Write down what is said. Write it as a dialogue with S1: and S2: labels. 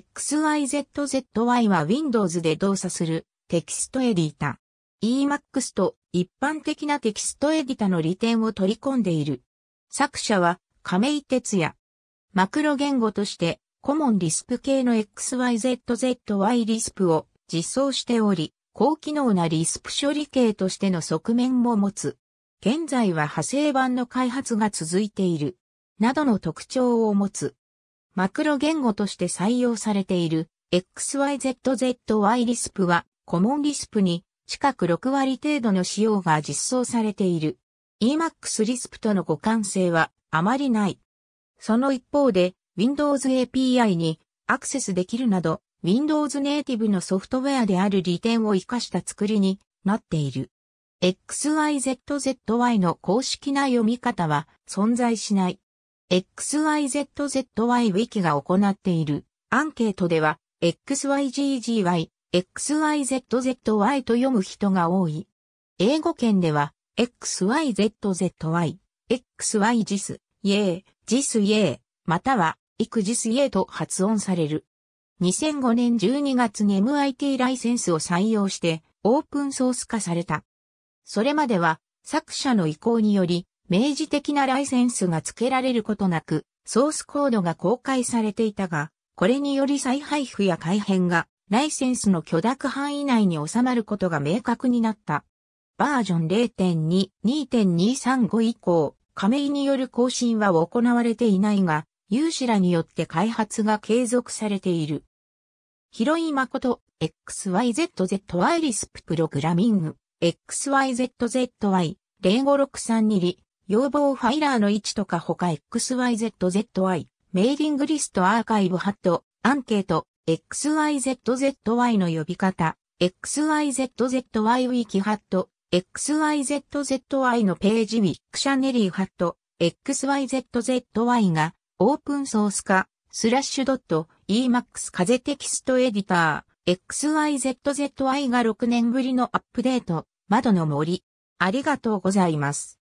S1: XYZZY は Windows で動作するテキストエディタ。Emacs と一般的なテキストエディタの利点を取り込んでいる。作者は亀井哲也。マクロ言語としてコモンリスプ系の XYZZY リスプを実装しており、高機能なリスプ処理系としての側面も持つ。現在は派生版の開発が続いている。などの特徴を持つ。マクロ言語として採用されている XYZZY リスプはコモンリスプに近く6割程度の使用が実装されている。Emacs リスプとの互換性はあまりない。その一方で Windows API にアクセスできるなど Windows ネイティブのソフトウェアである利点を活かした作りになっている。XYZZY の公式な読み方は存在しない。XYZZYWiki が行っているアンケートでは XYGGY、XYZZY と読む人が多い。英語圏では XYZZY、XYGIS、YA、GISYA、または i c ジ i s y a と発音される。2005年12月に MIT ライセンスを採用してオープンソース化された。それまでは作者の意向により明示的なライセンスが付けられることなく、ソースコードが公開されていたが、これにより再配布や改変が、ライセンスの許諾範囲内に収まることが明確になった。バージョン0.2、2.235以降、加盟による更新は行われていないが、有志らによって開発が継続されている。広井誠、XYZZY リスププログラミング、XYZZY0563 2リ、要望ファイラーの位置とか他 XYZZY、メーリングリストアーカイブハット、アンケート、XYZZY の呼び方、XYZZY ウィキハット、XYZZY のページウィックシャネリーハット、XYZZY がオープンソース化、スラッシュドット、Emacs 風テキストエディター、XYZZY が6年ぶりのアップデート、窓の森。ありがとうございます。